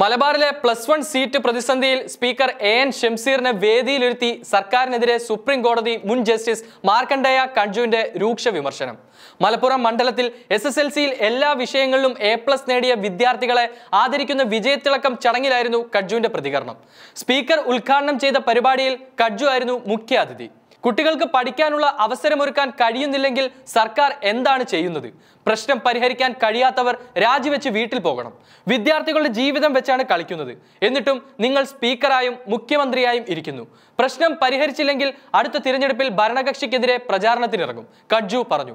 മലബാറിലെ plus one seat പ്രതിസന്ധിയിൽ speaker A N ഷംസീറിനെ വേദിയിലിരുത്തി സർക്കാരിനെതിരെ സുപ്രീം കോടതി മുൻ ജസ്റ്റിസ് മാർക്കണ്ഡേയ കൺജുവിന്റെ രൂക്ഷ വിമർശനം മലപ്പുറം മണ്ഡലത്തിൽ എസ് എസ് എൽ സിയിൽ എല്ലാ വിഷയങ്ങളിലും എ പ്ലസ് നേടിയ വിദ്യാർത്ഥികളെ ആദരിക്കുന്ന വിജയത്തിളക്കം ചടങ്ങിലായിരുന്നു കഡ്ജുവിന്റെ പ്രതികരണം സ്പീക്കർ ഉദ്ഘാടനം ചെയ്ത പരിപാടിയിൽ കഡ്ജു ആയിരുന്നു മുഖ്യാതിഥി കുട്ടികൾക്ക് പഠിക്കാനുള്ള അവസരമൊരുക്കാൻ കഴിയുന്നില്ലെങ്കിൽ സർക്കാർ എന്താണ് ചെയ്യുന്നത് പ്രശ്നം പരിഹരിക്കാൻ കഴിയാത്തവർ രാജിവെച്ച് വീട്ടിൽ പോകണം വിദ്യാർത്ഥികളുടെ ജീവിതം വെച്ചാണ് കളിക്കുന്നത് എന്നിട്ടും നിങ്ങൾ സ്പീക്കറായും മുഖ്യമന്ത്രിയായും ഇരിക്കുന്നു പ്രശ്നം പരിഹരിച്ചില്ലെങ്കിൽ അടുത്ത തിരഞ്ഞെടുപ്പിൽ ഭരണകക്ഷിക്കെതിരെ പ്രചാരണത്തിനിറങ്ങും കഡ്ജു പറഞ്ഞു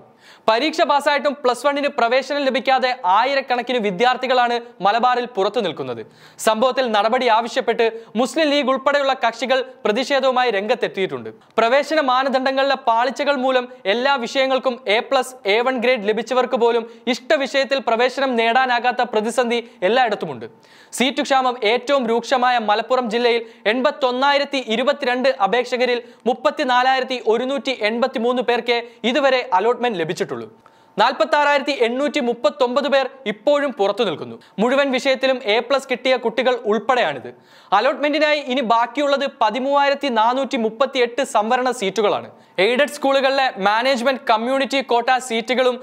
പരീക്ഷ പാസ്സായിട്ടും പ്ലസ് വണ്ണിന് പ്രവേശനം ലഭിക്കാതെ ആയിരക്കണക്കിന് വിദ്യാർത്ഥികളാണ് മലബാറിൽ പുറത്തു നിൽക്കുന്നത് സംഭവത്തിൽ നടപടി ആവശ്യപ്പെട്ട് മുസ്ലിം ലീഗ് ഉൾപ്പെടെയുള്ള കക്ഷികൾ പ്രതിഷേധവുമായി രംഗത്തെത്തിയിട്ടുണ്ട് പ്രവേശന മാനദണ്ഡങ്ങളിലെ പാളിച്ചകൾ മൂലം എല്ലാ വിഷയങ്ങൾക്കും A plus A one grade ലഭിച്ചവർക്ക് പോലും ഇഷ്ട വിഷയത്തിൽ പ്രവേശനം നേടാനാകാത്ത പ്രതിസന്ധി എല്ലായിടത്തുമുണ്ട് സീറ്റ് ക്ഷാമം ഏറ്റവും രൂക്ഷമായ മലപ്പുറം ജില്ലയിൽ എൺപത്തി രണ്ട് അപേക്ഷകരിൽ മുപ്പത്തിനാലായിരത്തി ഒരുന്നൂറ്റി എൺപത്തി മൂന്ന് പേർക്ക് ഇതുവരെ അലോട്ട്മെന്റ് ലഭിച്ചിട്ടുള്ളൂ നാൽപ്പത്തി ആറായിരത്തി എണ്ണൂറ്റി മുപ്പത്തൊമ്പത് പേർ ഇപ്പോഴും പുറത്തു നിൽക്കുന്നു മുഴുവൻ വിഷയത്തിലും എ പ്ലസ് കിട്ടിയ കുട്ടികൾ ഉൾപ്പെടെയാണിത് അലോട്ട്മെന്റിനായി ഇനി ബാക്കിയുള്ളത് പതിമൂവായിരത്തി നാനൂറ്റി മുപ്പത്തി എട്ട് സംവരണ സീറ്റുകളാണ് എയ്ഡഡ് സ്കൂളുകളിലെ മാനേജ്മെന്റ് കമ്മ്യൂണിറ്റി കോട്ട സീറ്റുകളും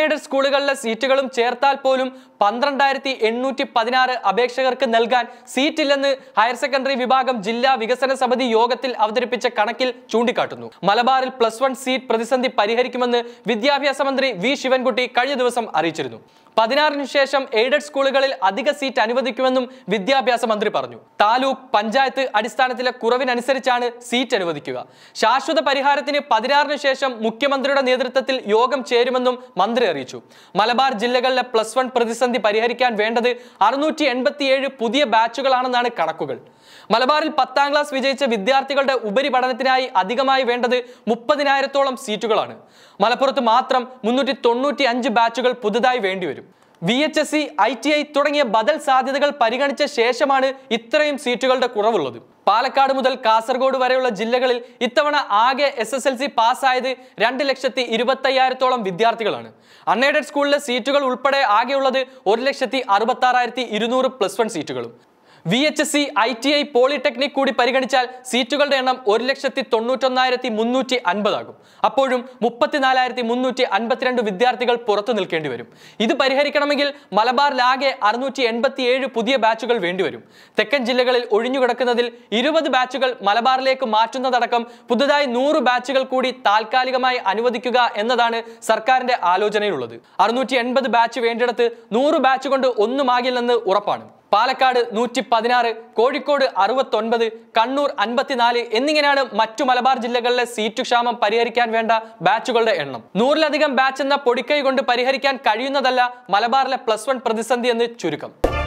എയ്ഡഡ് സ്കൂളുകളിലെ സീറ്റുകളും ചേർത്താൽ പോലും പന്ത്രണ്ടായിരത്തി എണ്ണൂറ്റി പതിനാറ് അപേക്ഷകർക്ക് നൽകാൻ സീറ്റില്ലെന്ന് ഹയർ സെക്കൻഡറി വിഭാഗം ജില്ലാ വികസന സമിതി യോഗത്തിൽ അവതരിപ്പിച്ച കണക്കിൽ ചൂണ്ടിക്കാട്ടുന്നു മലബാറിൽ പ്ലസ് വൺ സീറ്റ് പ്രതിസന്ധി പരിഹരിക്കുമെന്ന് വിദ്യാഭ്യാസ മന്ത്രി വി ശിവൻകുട്ടി കഴിഞ്ഞ ദിവസം അറിയിച്ചിരുന്നു പതിനാറിന് ശേഷം എയ്ഡഡ് സ്കൂളുകളിൽ അധിക സീറ്റ് അനുവദിക്കുമെന്നും വിദ്യാഭ്യാസ മന്ത്രി പറഞ്ഞു താലൂക്ക് പഞ്ചായത്ത് അടിസ്ഥാനത്തിലെ കുറവിനനുസരിച്ചാണ് സീറ്റ് അനുവദിക്കുക ശാശ്വത പരിഹാരത്തിന് പതിനാറിന് ശേഷം മുഖ്യമന്ത്രിയുടെ നേതൃത്വത്തിൽ യോഗം ചേരുമെന്നും മന്ത്രി അറിയിച്ചു മലബാർ ജില്ലകളിലെ പ്ലസ് വൺ പ്രതിസന്ധി പരിഹരിക്കാൻ വേണ്ടത് അറുന്നൂറ്റി പുതിയ ബാച്ചുകളാണെന്നാണ് കണക്കുകൾ മലബാറിൽ പത്താം ക്ലാസ് വിജയിച്ച വിദ്യാർത്ഥികളുടെ ഉപരിപഠനത്തിനായി അധികമായി വേണ്ടത് മുപ്പതിനായിരത്തോളം സീറ്റുകളാണ് മലപ്പുറത്ത് മാത്രം മുന്നൂറ്റി തൊണ്ണൂറ്റി അഞ്ച് ബാച്ചുകൾ പുതുതായി വേണ്ടിവരും V H S C I T I തുടങ്ങിയ ബദൽ സാധ്യതകൾ പരിഗണിച്ച ശേഷമാണ് ഇത്രയും സീറ്റുകളുടെ കുറവുള്ളത് പാലക്കാട് മുതൽ കാസർഗോഡ് വരെയുള്ള ജില്ലകളിൽ ഇത്തവണ ആകെ എസ് എസ് എൽ സി പാസ്സായത് രണ്ട് ലക്ഷത്തി ഇരുപത്തയ്യായിരത്തോളം വിദ്യാർത്ഥികളാണ് അൺഎയ്ഡഡ് സ്കൂളിലെ സീറ്റുകൾ ഉൾപ്പെടെ ആകെയുള്ളത് ഒരു ലക്ഷത്തി ആറായിരത്തി ഇരുന്നൂറ് പ്ലസ് വൺ സീറ്റുകളും V H S C I T I polytechnic കൂടി പരിഗണിച്ചാൽ സീറ്റുകളുടെ എണ്ണം ഒരു ലക്ഷത്തി തൊണ്ണൂറ്റൊന്നായിരത്തി മുന്നൂറ്റി അൻപതാകും അപ്പോഴും മുപ്പത്തിനാലായിരത്തി മുന്നൂറ്റി അൻപത്തിരണ്ട് വിദ്യാർത്ഥികൾ പുറത്തു നിൽക്കേണ്ടി വരും ഇത് പരിഹരിക്കണമെങ്കിൽ മലബാറിലാകെ അറുന്നൂറ്റി എൺപത്തിയേഴ് പുതിയ ബാച്ചുകൾ വേണ്ടിവരും തെക്കൻ ജില്ലകളിൽ ഒഴിഞ്ഞുകിടക്കുന്നതിൽ ഇരുപത് ബാച്ചുകൾ മലബാറിലേക്ക് മാറ്റുന്നതടക്കം പുതുതായി നൂറ് ബാച്ചുകൾ കൂടി താൽക്കാലികമായി അനുവദിക്കുക എന്നതാണ് സർക്കാരിന്റെ ആലോചനയിലുള്ളത് അറുന്നൂറ്റി ബാച്ച് വേണ്ടിടത്ത് നൂറ് ബാച്ച് കൊണ്ട് ഒന്നുമാകില്ലെന്ന് ഉറപ്പാണ് പാലക്കാട് നൂറ്റി പതിനാറ് കോഴിക്കോട് അറുപത്തൊൻപത് കണ്ണൂർ അൻപത്തിനാല് എന്നിങ്ങനെയാണ് മറ്റു മലബാർ ജില്ലകളിലെ ക്ഷാമം പരിഹരിക്കാൻ വേണ്ട ബാച്ചുകളുടെ എണ്ണം നൂറിലധികം ബാച്ച് എന്ന പൊടിക്കൈ കൊണ്ട് പരിഹരിക്കാൻ കഴിയുന്നതല്ല മലബാറിലെ പ്ലസ് വൺ പ്രതിസന്ധി എന്ന് ചുരുക്കം